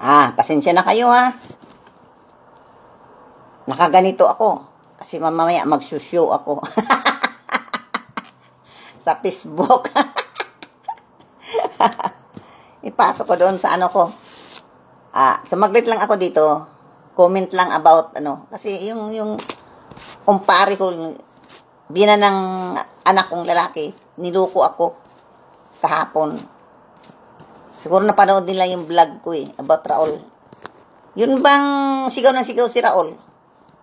Ah, pasensya na kayo ha. Nakaganito ako. Kasi mamaya magsusyo ako. sa Facebook. Ipasok ko doon sa ano ko. Ah, sa so maglit lang ako dito. Comment lang about ano. Kasi yung, yung kumpare ko, bina ng anak kong lalaki, niluko ako kahapon. Siguro napanood nila yung vlog ko eh, about Raul. Yun bang sigaw ng sigaw si Raul?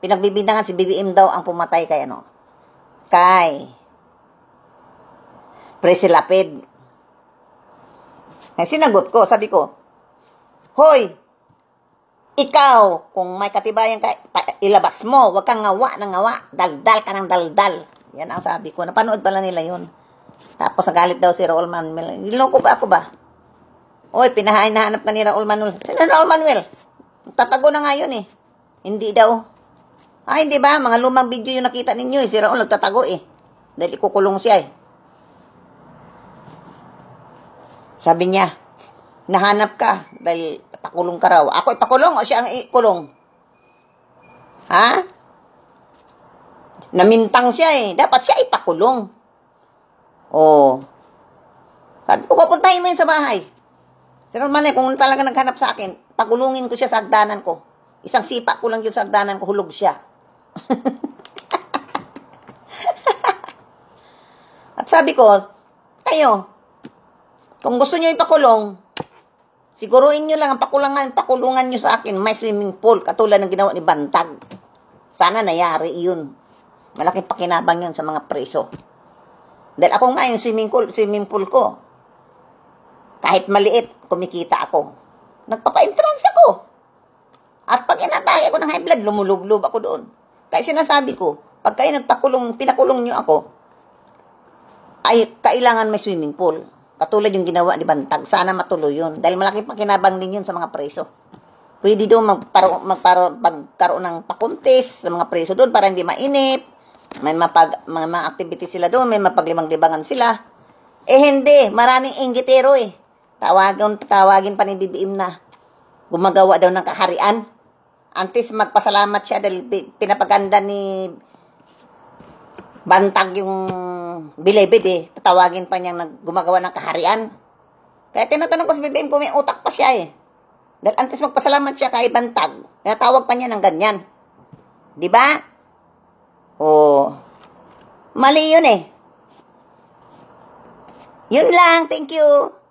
Pinagbibintangan si BBM daw ang pumatay kay ano? Kay Presi Lapid. Eh, sinagot ko, sabi ko, Hoy, ikaw, kung may katibayan ka, ilabas mo. Huwag kang ngawa ng ngawa. Daldal ka ng daldal. Yan ang sabi ko. Napanood pala nila yun. Tapos nagalit daw si Raul Manuel. Niloko ba ako ba? Oy, pinahain-hanap ka ni Raul Manuel. Sino Raul Manuel? Tatago na nga yun eh. Hindi daw. Ay, ah, hindi ba? Mga lumang video yung nakita ninyo eh. Si Raul nagtatago eh. Dahil ikukulong siya eh. Sabi niya, nahanap ka dahil pakulong ka raw. Ako ipakulong o siya ang ikulong? Ha? Namintang siya eh. Dapat siya ipakulong. Oh. Sabi ko, papuntahin mo yun sa bahay. Si Romane, kung talaga naghanap sa akin, pagulungin ko siya sa agdanan ko. Isang sipa ko lang yun sa agdanan ko, hulog siya. At sabi ko, kayo, kung gusto niyo ipakulong, siguruin niyo lang ang pakulangan, pakulungan niyo sa akin, may swimming pool, katulad ng ginawa ni Bantag. Sana nayari yun. Malaking pakinabang yun sa mga preso. Dahil ako nga yung swimming pool, swimming pool ko, kahit maliit, kumikita ako. Nagpapa-entrance ako. At pag inatay ako ng high blood, lumulublob ako doon. Kaya sinasabi ko, pag kayo nagpakulong, pinakulong nyo ako, ay kailangan may swimming pool. Katulad yung ginawa ni Bantag. Sana matuloy yun. Dahil malaki pakinabang din yun sa mga preso. Pwede doon magparo, magparo, magkaroon ng pakuntis sa mga preso doon para hindi mainip. May mapag, mga, mga activity sila doon. May mapaglimang libangan sila. Eh hindi. Maraming inggitero eh. Tawagin, tawagin pa ni BBM na gumagawa daw ng kaharian. Antes magpasalamat siya dahil pinapaganda ni Bantag yung Bilebid eh. Tatawagin pa niyang gumagawa ng kaharian. Kaya tinatanong ko si BBM kung may utak pa siya eh. Dahil antes magpasalamat siya kay Bantag, natawag pa niya ng ganyan. Di ba? Oh. Mali yun eh. Yun lang. Thank you.